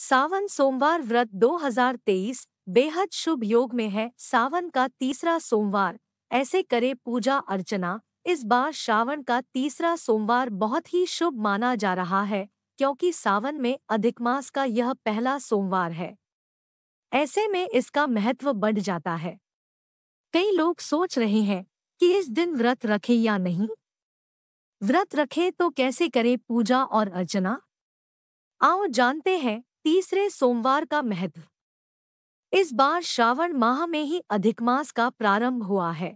सावन सोमवार व्रत 2023 बेहद शुभ योग में है सावन का तीसरा सोमवार ऐसे करे पूजा अर्चना इस बार श्रावण का तीसरा सोमवार बहुत ही शुभ माना जा रहा है क्योंकि सावन में अधिक मास का यह पहला सोमवार है ऐसे में इसका महत्व बढ़ जाता है कई लोग सोच रहे हैं कि इस दिन व्रत रखें या नहीं व्रत रखें तो कैसे करें पूजा और अर्चना आओ जानते हैं तीसरे सोमवार का महत्व इस बार श्रावण माह में ही अधिक मास का प्रारंभ हुआ है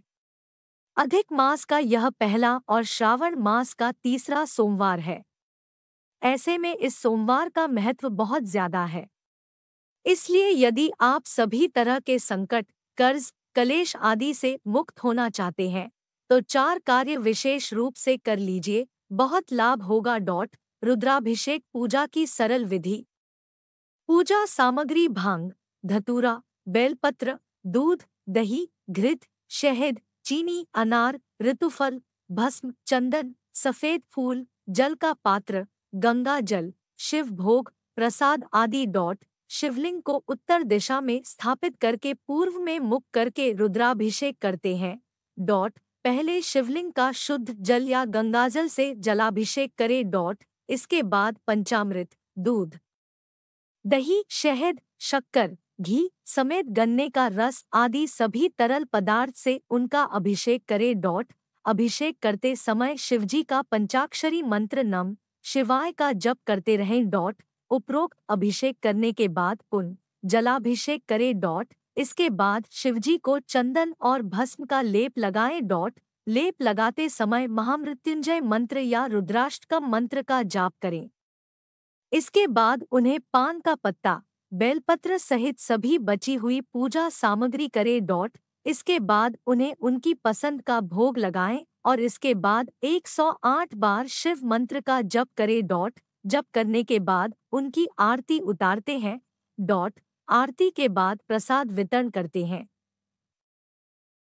अधिक मास का यह पहला और श्रावण मास का तीसरा सोमवार है ऐसे में इस सोमवार का महत्व बहुत ज्यादा है इसलिए यदि आप सभी तरह के संकट कर्ज कलेश आदि से मुक्त होना चाहते हैं तो चार कार्य विशेष रूप से कर लीजिए बहुत लाभ होगा डॉट रुद्राभिषेक पूजा की सरल विधि पूजा सामग्री भांग धतूरा बेलपत्र दूध दही घृत शहद चीनी अनार ऋतुफल भस्म चंदन सफेद फूल जल का पात्र गंगा जल शिव भोग प्रसाद आदि डॉट शिवलिंग को उत्तर दिशा में स्थापित करके पूर्व में मुख करके रुद्राभिषेक करते हैं डॉट पहले शिवलिंग का शुद्ध जल या गंगाजल से जलाभिषेक करें डॉट इसके बाद पंचामृत दूध दही शहद शक्कर घी समेत गन्ने का रस आदि सभी तरल पदार्थ से उनका अभिषेक करें डॉट अभिषेक करते समय शिवजी का पंचाक्षरी मंत्र नम शिवाय का जप करते रहें डॉट उपरोक्त अभिषेक करने के बाद पुन जलाभिषेक करें डॉट इसके बाद शिवजी को चंदन और भस्म का लेप लगाएं डॉट लेप लगाते समय महामृत्युंजय मंत्र या रुद्राष्टकम मंत्र का जाप करें इसके बाद उन्हें पान का पत्ता बेलपत्र सहित सभी बची हुई पूजा सामग्री करे डॉट इसके बाद उन्हें उनकी पसंद का भोग लगाएं और इसके बाद 108 बार शिव मंत्र का जप करे डॉट जप करने के बाद उनकी आरती उतारते हैं डॉट आरती के बाद प्रसाद वितरण करते हैं